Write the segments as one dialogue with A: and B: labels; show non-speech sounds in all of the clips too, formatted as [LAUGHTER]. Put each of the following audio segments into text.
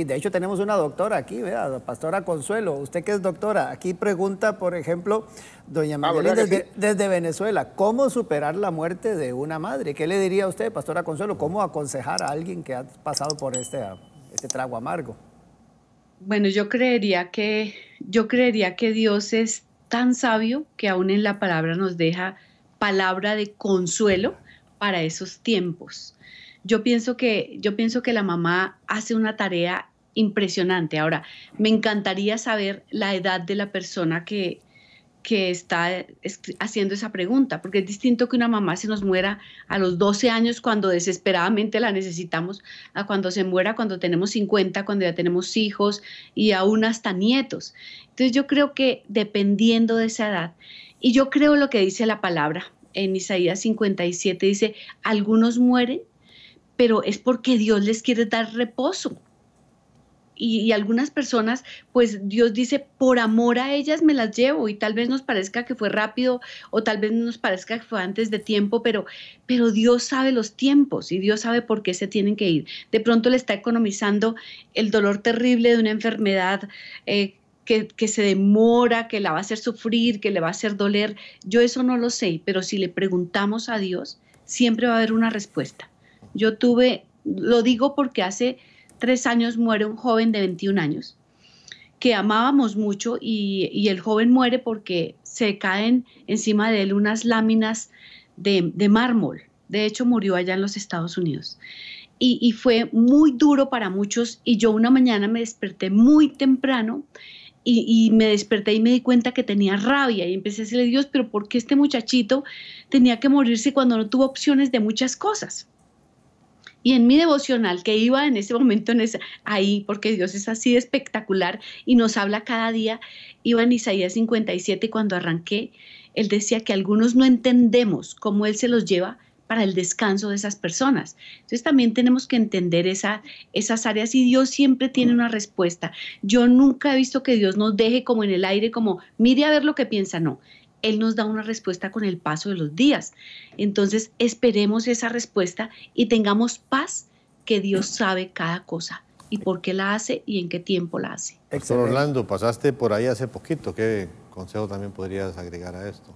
A: De hecho, tenemos una doctora aquí, pastora Consuelo. Usted que es doctora, aquí pregunta, por ejemplo, doña ah, María desde, Venezuela, ¿cómo superar la muerte de una madre? ¿Qué le diría a usted, pastora Consuelo? ¿Cómo aconsejar a alguien que ha pasado por este, este trago amargo?
B: Bueno, yo creería que yo creería que Dios es tan sabio que aún en la palabra nos deja palabra de consuelo para esos tiempos yo pienso que, yo pienso que la mamá hace una tarea impresionante. Ahora, me encantaría saber la edad de la persona que, que está haciendo esa pregunta, porque es distinto que una mamá se nos muera a los 12 años cuando desesperadamente la necesitamos, a cuando se muera cuando tenemos 50, cuando ya tenemos hijos y aún hasta nietos. Entonces yo creo que dependiendo de esa edad, y yo creo lo que dice la palabra en Isaías 57, dice, algunos mueren pero es porque Dios les quiere dar reposo. Y, algunas personas, pues Dios dice, por amor a ellas me las llevo y tal vez nos parezca que fue rápido o tal vez nos parezca que fue antes de tiempo, pero, pero Dios sabe los tiempos y Dios sabe por qué se tienen que ir. De pronto le está economizando el dolor terrible de una enfermedad. Eh, que, que, se demora, que la va a hacer sufrir, que le va a hacer doler. Yo eso no lo sé, pero si le preguntamos a Dios, siempre va a haber una respuesta. Yo tuve, lo digo porque hace tres años muere un joven de 21 años que amábamos mucho y, el joven muere porque se caen encima de él unas láminas de, mármol. De hecho, murió allá en los Estados Unidos. Y, fue muy duro para muchos y yo una mañana me desperté muy temprano y, me desperté y me di cuenta que tenía rabia y empecé a decirle Dios, pero ¿por qué este muchachito tenía que morirse cuando no tuvo opciones de muchas cosas? y en mi devocional que iba en ese momento en ahí, porque Dios es así de espectacular y nos habla cada día, iba en Isaías 57 cuando arranqué, él decía que algunos no entendemos cómo él se los lleva para el descanso de esas personas. Entonces también tenemos que entender esa, esas áreas y Dios siempre tiene una respuesta. Yo nunca he visto que Dios nos deje como en el aire, como mire a ver lo que piensa, no. Él nos da una respuesta con el paso de los días. Entonces esperemos esa respuesta y tengamos paz que Dios sabe cada cosa y por qué la hace y en qué tiempo la hace.
C: Héctor Orlando, pasaste por ahí hace poquito. ¿Qué consejo también podrías agregar a esto?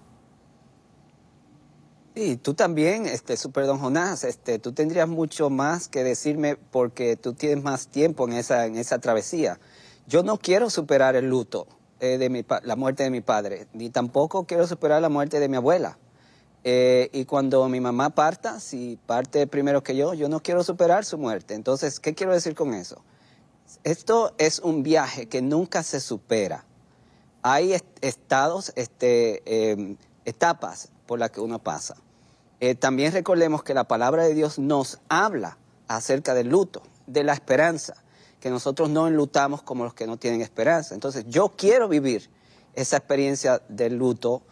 C: Y tú también, este, super don
D: Jonás, este, tú tendrías mucho más que decirme porque tú tienes más tiempo en esa, en esa travesía. Yo no quiero superar el luto, eh, de la muerte de mi padre, ni tampoco quiero superar la muerte de mi abuela. Eh, y cuando mi mamá parta, si parte primero que yo, yo no quiero superar su muerte. Entonces, ¿qué quiero decir con eso? Esto es un viaje que nunca se supera. Hay estados, este, em, etapas por las que uno pasa. Eh, también recordemos que la palabra de Dios nos habla acerca del luto, de la esperanza, que nosotros no enlutamos como los que no tienen esperanza. Entonces, yo quiero vivir esa experiencia del luto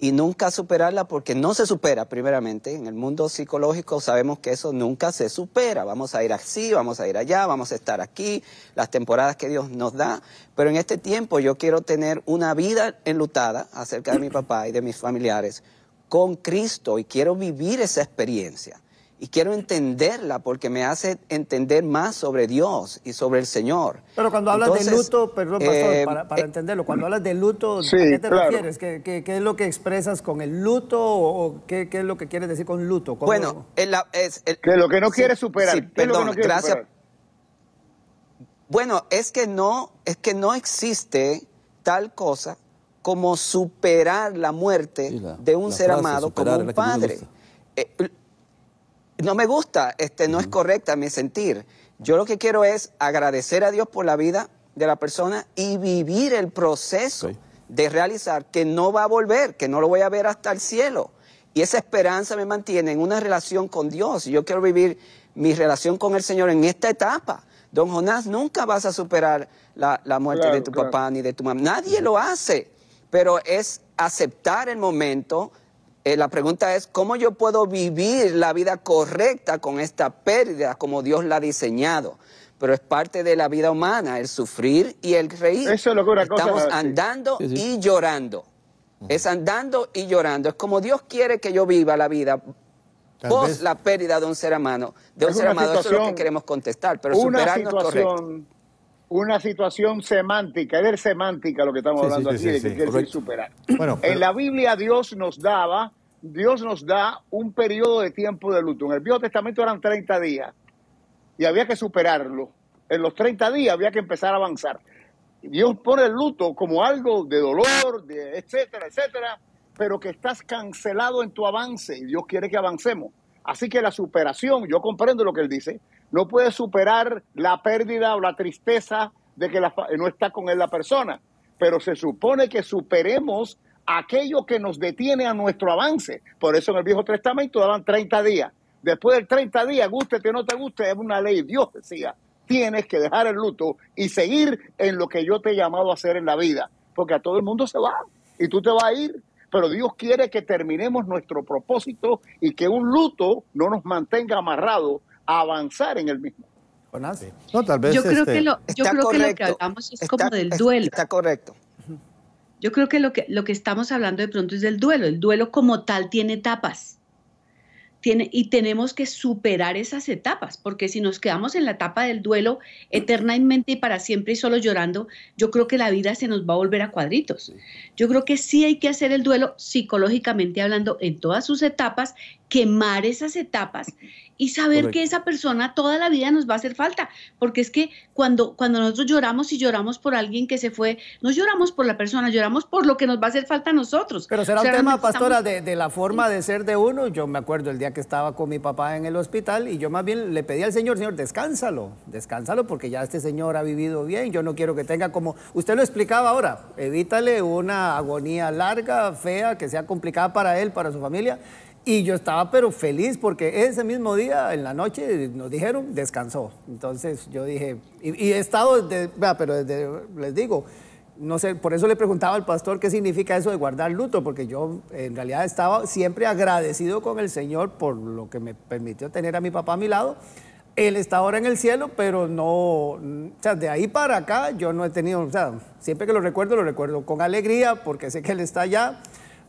D: y nunca superarla porque no se supera, primeramente. En el mundo psicológico sabemos que eso nunca se supera. Vamos a ir así, vamos a ir allá, vamos a estar aquí, las temporadas que Dios nos da. Pero en este tiempo yo quiero tener una vida enlutada acerca de mi papá y de mis familiares con Cristo y quiero vivir esa experiencia y quiero entenderla porque me hace entender más sobre Dios y sobre el Señor.
A: Pero cuando hablas de luto, perdón, pastor, eh, para, eh, entenderlo, cuando hablas de luto, ¿a qué te refieres? ¿Qué, es lo que expresas con el luto o qué, es lo que quieres decir con luto? Bueno,
D: es, que lo que no quieres superar. perdón, gracias. Bueno, es que no, es que no existe tal cosa como superar la muerte de un ser amado como un padre no me gusta, este, no es correcta mi sentir. Yo lo que quiero es agradecer a Dios por la vida de la persona y vivir el proceso de realizar que no va a volver, que no lo voy a ver hasta el cielo. Y esa esperanza me mantiene en una relación con Dios. Yo quiero vivir mi relación con el Señor en esta etapa. Don Jonás, nunca vas a superar la, muerte de tu papá ni de tu mamá. Nadie lo hace, pero es aceptar el momento, eh, la pregunta es, ¿cómo yo puedo vivir la vida correcta con esta pérdida como Dios la ha diseñado? Pero es parte de la vida humana, el sufrir y el reír. Eso es lo que Estamos andando y llorando. Es andando y llorando. Es como Dios quiere que yo viva la vida pues la pérdida de un ser humano, de un ser amado, eso es lo que queremos contestar, pero superarnos
E: una situación semántica, es semántica lo que estamos hablando aquí, de que quiere superar. Bueno, En la Biblia Dios nos daba, Dios nos da un periodo de tiempo de luto. En el Viejo Testamento eran 30 días y había que superarlo. En los 30 días había que empezar a avanzar. Dios pone el luto como algo de dolor, de etcétera, etcétera, pero que estás cancelado en tu avance y Dios quiere que avancemos. Así que la superación, yo comprendo lo que él dice, no puede superar la pérdida o la tristeza de que la, no está con él la persona. Pero se supone que superemos aquello que nos detiene a nuestro avance. Por eso en el Viejo Testamento daban 30 días. Después del 30 días, guste que no te guste, es una ley. Dios decía, tienes que dejar el luto y seguir en lo que yo te he llamado a hacer en la vida. Porque a todo el mundo se va y tú te vas a ir. Pero Dios quiere que terminemos nuestro propósito y que un luto no nos mantenga amarrado avanzar en el mismo.
B: No,
C: tal vez yo creo, este, que, lo,
B: yo creo que, lo, que hablamos es como del duelo. Está correcto. Yo creo que lo, que lo que estamos hablando de pronto es del duelo. El duelo como tal tiene etapas. Tiene, y tenemos que superar esas etapas, porque si nos quedamos en la etapa del duelo eternamente y para siempre y solo llorando, yo creo que la vida se nos va a volver a cuadritos. Yo creo que sí hay que hacer el duelo psicológicamente hablando en todas sus etapas quemar esas etapas y saber que esa persona toda la vida nos va a hacer falta, porque es que cuando, cuando nosotros lloramos y lloramos por alguien que se fue, no lloramos por la persona, lloramos por lo que nos va a hacer falta a nosotros. Pero será un tema, pastora, de,
A: de, la forma de ser de uno. Yo me acuerdo el día que estaba con mi papá en el hospital y yo más bien le pedí al Señor, Señor, descánsalo, descánsalo porque ya este Señor ha vivido bien, yo no quiero que tenga como, usted lo explicaba ahora, evítale una agonía larga, fea, que sea complicada para él, para su familia y yo estaba pero feliz porque ese mismo día, en la noche, nos dijeron, descansó. Entonces yo dije, y, he estado, pero desde, les digo, no sé, por eso le preguntaba al pastor qué significa eso de guardar luto, porque yo en realidad estaba siempre agradecido con el Señor por lo que me permitió tener a mi papá a mi lado. Él está ahora en el cielo, pero no, o sea, de ahí para acá yo no he tenido, o sea, siempre que lo recuerdo, lo recuerdo con alegría porque sé que Él está allá.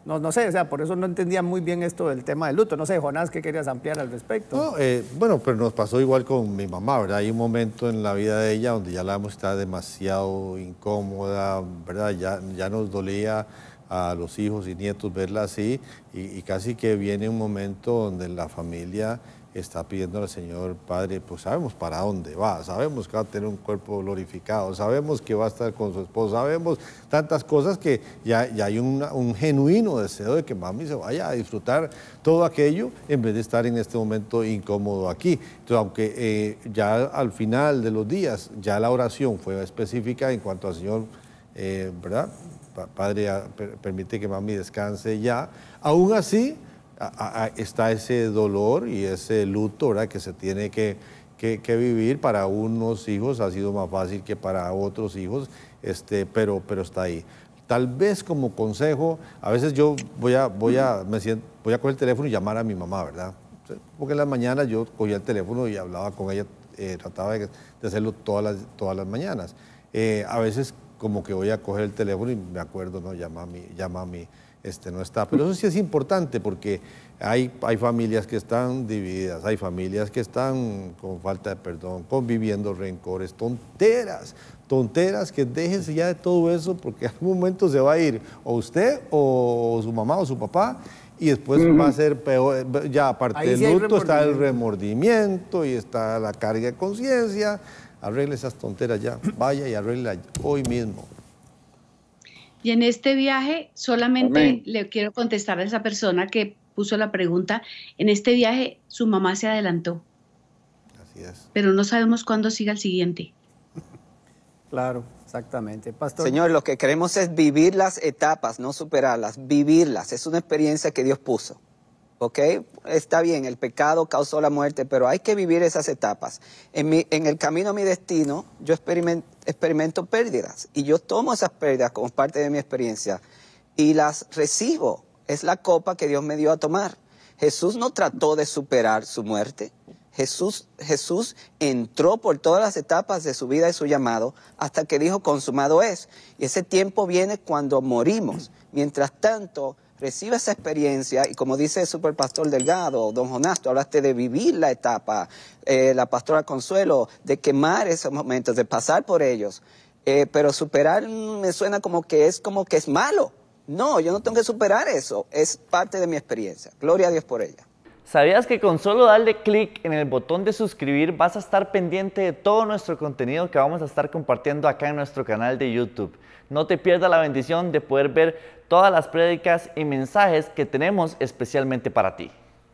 A: No, no sé, o sea, por eso no entendía muy bien esto del tema del luto. No sé, Jonás, ¿qué querías ampliar al respecto?
C: No, eh, bueno, pero nos pasó igual con mi mamá, ¿verdad? Hay un momento en la vida de ella donde ya la hemos estado demasiado incómoda, ¿verdad? Ya, ya nos dolía a los hijos y nietos verla así y, y casi que viene un momento donde la familia está pidiendo al Señor, Padre, pues sabemos para dónde va, sabemos que va a tener un cuerpo glorificado, sabemos que va a estar con su esposa, sabemos tantas cosas que ya, ya hay un genuino deseo de que mami se vaya a disfrutar todo aquello en vez de estar en este momento incómodo aquí. Entonces, aunque eh, ya al final de los días, ya la oración fue específica en cuanto al Señor, eh, ¿verdad? Padre, ah, permite que mami descanse ya. Aún así, está ese dolor y ese luto ¿verdad? que se tiene que, vivir. Para unos hijos ha sido más fácil que para otros hijos, este, pero, pero está ahí. Tal vez como consejo, a veces yo voy a, voy a, voy a coger el teléfono y llamar a mi mamá, ¿verdad? Porque en la mañana yo cogía el teléfono y hablaba con ella, eh, trataba de, hacerlo todas las, todas las mañanas. Eh, a veces como que voy a coger el teléfono y me acuerdo, ¿no? Llama a mi, llama a mi, este, no está. Pero eso sí es importante porque hay, hay familias que están divididas, hay familias que están con falta de perdón, conviviendo rencores, tonteras, tonteras, que déjense ya de todo eso porque en [LAUGHS] algún momento se va a ir o usted o, su mamá o su papá y después va a ser peor, ya aparte del luto está el remordimiento y está la carga de conciencia. Arregle esas tonteras ya, vaya y arregla hoy mismo.
B: Y en este viaje solamente le quiero contestar a esa persona que puso la pregunta, en este viaje su mamá se adelantó. Así es. Pero no sabemos cuándo siga el siguiente.
D: [LAUGHS] claro, exactamente. Pastor. Señor, lo que queremos es vivir las etapas, no superarlas, vivirlas. Es una experiencia que Dios puso. ¿ok? Está bien, el pecado causó la muerte, pero hay que vivir esas etapas. En, en el camino a mi destino, yo experimento, experimento pérdidas y yo tomo esas pérdidas como parte de mi experiencia y las recibo. Es la copa que Dios me dio a tomar. Jesús no trató de superar su muerte. Jesús, Jesús entró por todas las etapas de su vida y su llamado hasta que dijo, consumado es. Y ese tiempo viene cuando morimos. Mientras tanto, recibe esa experiencia y como dice el superpastor Delgado, don Jonás, tú hablaste de vivir la etapa, eh, la pastora Consuelo, de quemar esos momentos, de pasar por ellos. Eh, pero superar me suena como que es como que es malo. No, yo no tengo que superar eso. Es parte de mi experiencia. Gloria a Dios por ella.
C: ¿Sabías que con solo darle clic en el botón de suscribir vas a estar pendiente de todo nuestro contenido que vamos a estar compartiendo acá en nuestro canal de YouTube? No te pierdas la bendición de poder ver todas las prédicas y mensajes que tenemos especialmente para ti.